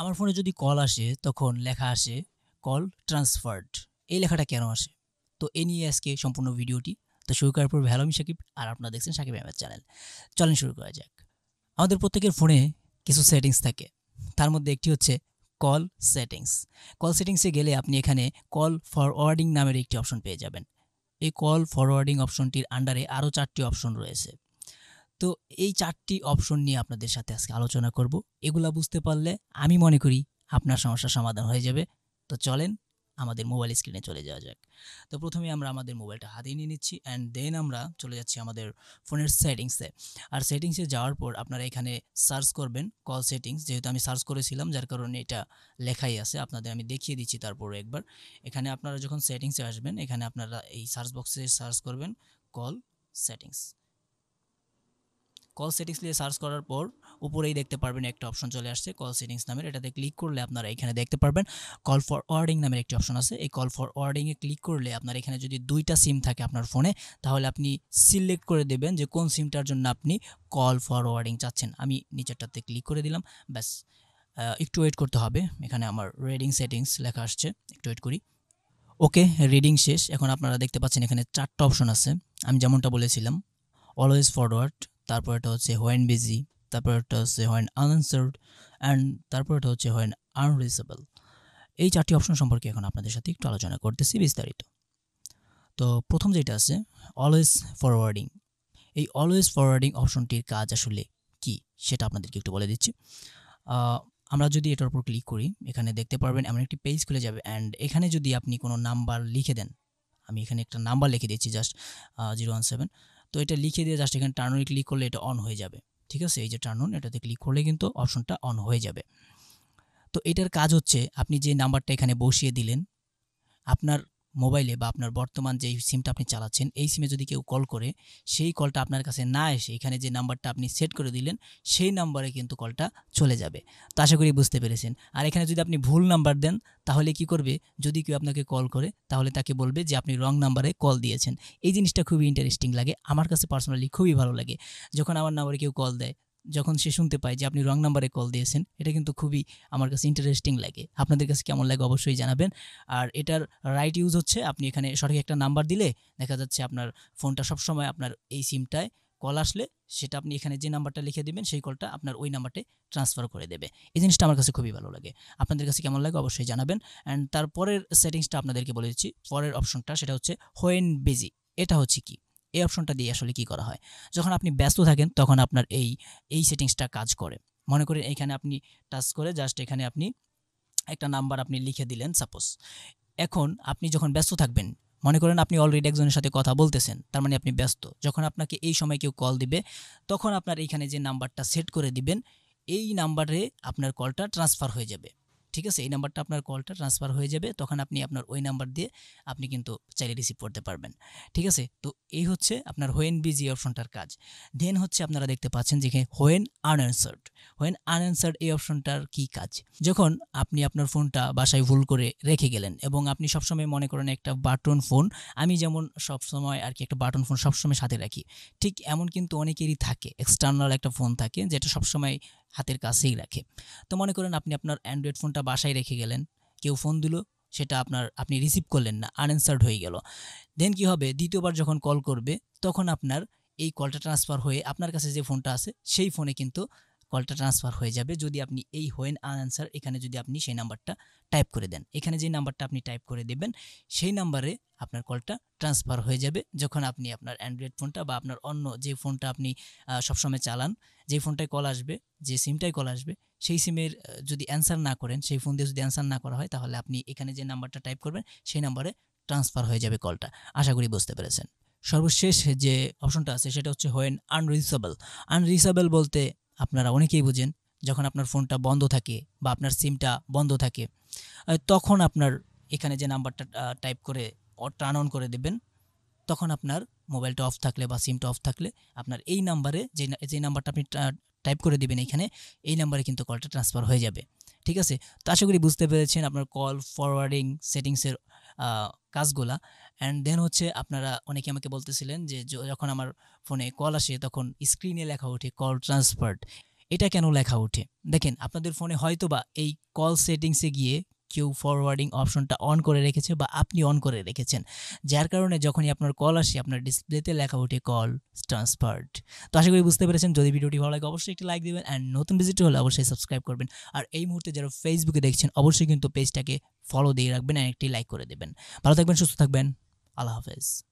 আমার ফোনে যদি কল আসে তখন লেখা আসে কল ট্রান্সফার্ড এই লেখাটা কেন আসে তো এ নিয়ে আজকে সম্পূর্ণ ভিডিওটি তো শুরু করার পর ভ্যালমি সাকিব আর আপনারা দেখছেন সাকিব আহমেদ চ্যানেল চলেন শুরু করা যাক আমাদের প্রত্যেকের ফোনে কিছু সেটিংস থাকে তার মধ্যে একটি হচ্ছে কল সেটিংস কল সেটিংসে গেলে আপনি এখানে কল ফরওয়ার্ডিং নামের একটি অপশন পেয়ে যাবেন এই কল ফরওয়ার্ডিং অপশনটির আন্ডারে আরও চারটি অপশন রয়েছে তো এই চারটি অপশন নিয়ে আপনাদের সাথে আজকে আলোচনা করব এগুলা বুঝতে পারলে আমি মনে করি আপনার সমস্যার সমাধান হয়ে যাবে তো চলেন আমাদের মোবাইল স্ক্রিনে চলে যাওয়া যাক তো প্রথমে আমরা আমাদের মোবাইলটা হাতে নিয়ে নিচ্ছি অ্যান্ড দেন আমরা চলে যাচ্ছি আমাদের ফোনের সেটিংসে আর সেটিংসে যাওয়ার পর আপনারা এখানে সার্চ করবেন কল সেটিংস যেহেতু আমি সার্চ করেছিলাম যার কারণে এটা লেখাই আছে আপনাদের আমি দেখিয়ে দিচ্ছি তারপরে একবার এখানে আপনারা যখন সেটিংসে আসবেন এখানে আপনারা এই সার্চ বক্সে সার্চ করবেন কল সেটিংস কল সেটিংস নিয়ে সার্চ করার পর উপরেই দেখতে পারবেন একটা অপশন চলে আসছে কল সেটিংস নামের এটাতে ক্লিক করলে আপনারা এখানে দেখতে পারবেন কল ফর ওয়ার্ডিং নামের একটি অপশন আছে এই কল ফর ওয়ার্ডিংয়ে ক্লিক করলে আপনার এখানে যদি দুইটা সিম থাকে আপনার ফোনে তাহলে আপনি সিলেক্ট করে দেবেন যে কোন সিমটার জন্য আপনি কল ফর ওয়ার্ডিং চাচ্ছেন আমি নিচেরটাতে ক্লিক করে দিলাম ব্যাস একটু ওয়েট করতে হবে এখানে আমার রেডিং সেটিংস লেখা আসছে একটু ওয়েট করি ওকে রিডিং শেষ এখন আপনারা দেখতে পাচ্ছেন এখানে চারটা অপশন আছে আমি যেমনটা বলেছিলাম অলওয়েজ ফরওয়ার্ড তারপর এটা হচ্ছে হোয়েন বিজি তারপর একটা হচ্ছে হোয়েন আনসার্ড অ্যান্ড তারপর এটা হচ্ছে হোয়েন আনরিসেবল এই চারটি অপশন সম্পর্কে এখন আপনাদের সাথে একটু আলোচনা করতেছি বিস্তারিত তো প্রথম যেটা আছে অলওয়েজ ফরওয়ার্ডিং এই অলওয়েজ ফরওয়ার্ডিং অপশনটির কাজ আসলে কি সেটা আপনাদেরকে একটু বলে দিচ্ছি আমরা যদি এটার উপর ক্লিক করি এখানে দেখতে পারবেন এমন একটি পেজ খুলে যাবে অ্যান্ড এখানে যদি আপনি কোনো নাম্বার লিখে দেন আমি এখানে একটা নাম্বার লিখে দিচ্ছি জাস্ট জিরো ওয়ান সেভেন তো এটা লিখে দিয়ে জাস্ট এখানে টার্ন অনে ক্লিক করলে এটা অন হয়ে যাবে ঠিক আছে এই যে টার্ন অন এটাতে ক্লিক করলে কিন্তু অপশনটা অন হয়ে যাবে তো এটার কাজ হচ্ছে আপনি যে নাম্বারটা এখানে বসিয়ে দিলেন আপনার মোবাইলে বা আপনার বর্তমান যেই সিমটা আপনি চালাচ্ছেন এই সিমে যদি কেউ কল করে সেই কলটা আপনার কাছে না এসে এখানে যে নাম্বারটা আপনি সেট করে দিলেন সেই নাম্বারে কিন্তু কলটা চলে যাবে তো আশা করি বুঝতে পেরেছেন আর এখানে যদি আপনি ভুল নাম্বার দেন তাহলে কি করবে যদি কেউ আপনাকে কল করে তাহলে তাকে বলবে যে আপনি রং নাম্বারে কল দিয়েছেন এই জিনিসটা খুবই ইন্টারেস্টিং লাগে আমার কাছে পার্সোনালি খুবই ভালো লাগে যখন আমার নাম্বারে কেউ কল দেয় যখন সে শুনতে পায় যে আপনি রং নাম্বারে কল দিয়েছেন এটা কিন্তু খুবই আমার কাছে ইন্টারেস্টিং লাগে আপনাদের কাছে কেমন লাগে অবশ্যই জানাবেন আর এটার রাইট ইউজ হচ্ছে আপনি এখানে সঠিক একটা নাম্বার দিলে দেখা যাচ্ছে আপনার ফোনটা সবসময় আপনার এই সিমটায় কল আসলে সেটা আপনি এখানে যে নাম্বারটা লিখে দেবেন সেই কলটা আপনার ওই নাম্বারটি ট্রান্সফার করে দেবে এই জিনিসটা আমার কাছে খুবই ভালো লাগে আপনাদের কাছে কেমন লাগে অবশ্যই জানাবেন অ্যান্ড তারপরের সেটিংসটা আপনাদেরকে বলে দিচ্ছি পরের অপশনটা সেটা হচ্ছে হোয়েন বিজি এটা হচ্ছে কি এই অপশনটা দিয়ে আসলে কি করা হয় যখন আপনি ব্যস্ত থাকেন তখন আপনার এই এই সেটিংসটা কাজ করে মনে করেন এখানে আপনি টাচ করে জাস্ট এখানে আপনি একটা নাম্বার আপনি লিখে দিলেন সাপোজ এখন আপনি যখন ব্যস্ত থাকবেন মনে করেন আপনি অলরেডি একজনের সাথে কথা বলতেছেন তার মানে আপনি ব্যস্ত যখন আপনাকে এই সময় কেউ কল দিবে তখন আপনার এইখানে যে নাম্বারটা সেট করে দিবেন এই নাম্বারে আপনার কলটা ট্রান্সফার হয়ে যাবে ঠিক আছে এই নাম্বারটা আপনার কলটা ট্রান্সফার হয়ে যাবে তখন আপনি আপনার ওই নাম্বার দিয়ে আপনি কিন্তু চাইলে রিসিভ করতে পারবেন ঠিক আছে তো এই হচ্ছে আপনার হোয়েন বিজি অপশনটার কাজ দেন হচ্ছে আপনারা দেখতে পাচ্ছেন যেখানে হোয়েন আনঅ্যান্সার্ড হোয়েন আনঅ্যান্সার্ড এই অপশনটার কি কাজ যখন আপনি আপনার ফোনটা বাসায় ভুল করে রেখে গেলেন এবং আপনি সবসময় মনে করেন একটা বাটন ফোন আমি যেমন সবসময় আর কি একটা বাটন ফোন সবসময় সাথে রাখি ঠিক এমন কিন্তু অনেকেরই থাকে এক্সটার্নাল একটা ফোন থাকে যেটা সবসময় হাতের কাছেই রাখে তো মনে করেন আপনি আপনার অ্যান্ড্রয়েড ফোনটা বাসায় রেখে গেলেন কেউ ফোন দিল সেটা আপনার আপনি রিসিভ করলেন না আনএনসার্ড হয়ে গেল দেন কি হবে দ্বিতীয়বার যখন কল করবে তখন আপনার এই কলটা ট্রান্সফার হয়ে আপনার কাছে যে ফোনটা আছে সেই ফোনে কিন্তু কলটা ট্রান্সফার হয়ে যাবে যদি আপনি এই হোয়েন আনসার এখানে যদি আপনি সেই নাম্বারটা টাইপ করে দেন এখানে যে নাম্বারটা আপনি টাইপ করে দেবেন সেই নাম্বারে আপনার কলটা ট্রান্সফার হয়ে যাবে যখন আপনি আপনার অ্যান্ড্রয়েড ফোনটা বা আপনার অন্য যে ফোনটা আপনি সবসময় চালান যে ফোনটায় কল আসবে যে সিমটায় কল আসবে সেই সিমের যদি অ্যান্সার না করেন সেই ফোন দিয়ে যদি অ্যান্সার না করা হয় তাহলে আপনি এখানে যে নাম্বারটা টাইপ করবেন সেই নাম্বারে ট্রান্সফার হয়ে যাবে কলটা আশা করি বুঝতে পেরেছেন সর্বশেষ যে অপশনটা আছে সেটা হচ্ছে হোয়েন আনরিসেবল আনরিসেবল বলতে আপনারা অনেকেই বুঝেন যখন আপনার ফোনটা বন্ধ থাকে বা আপনার সিমটা বন্ধ থাকে তখন আপনার এখানে যে নাম্বারটা টাইপ করে টার্ন অন করে দেবেন তখন আপনার মোবাইলটা অফ থাকলে বা সিমটা অফ থাকলে আপনার এই নাম্বারে যে যে নাম্বারটা আপনি টাইপ করে দিবেন এখানে এই নাম্বারে কিন্তু কলটা ট্রান্সফার হয়ে যাবে ঠিক আছে তো আশা করি বুঝতে পেরেছেন আপনার কল ফরওয়ার্ডিং সেটিংসের কাজগুলা অ্যান্ড দেন হচ্ছে আপনারা অনেকে আমাকে বলতেছিলেন যে যখন আমার ফোনে কল আসে তখন স্ক্রিনে লেখা ওঠে কল ট্রান্সফার্ড এটা কেন লেখা ওঠে দেখেন আপনাদের ফোনে হয়তো বা এই কল সেটিংসে গিয়ে কিউ ফরওয়ার্ডিং অপশনটা অন করে রেখেছে বা আপনি অন করে রেখেছেন যার কারণে যখনই আপনার কল আসে আপনার ডিসপ্লেতে লেখা ওঠে কল ট্রান্সফার্ড তো আশা করি বুঝতে পেরেছেন যদি ভিডিওটি ভালো লাগে অবশ্যই একটি লাইক দেবেন অ্যান্ড নতুন ভিজিট হলে অবশ্যই সাবস্ক্রাইব করবেন আর এই মুহূর্তে যারা ফেসবুকে দেখছেন অবশ্যই কিন্তু পেজটাকে ফলো দিয়ে রাখবেন অ্যান্ড একটি লাইক করে দেবেন ভালো থাকবেন সুস্থ থাকবেন আল্লাহ হাফেজ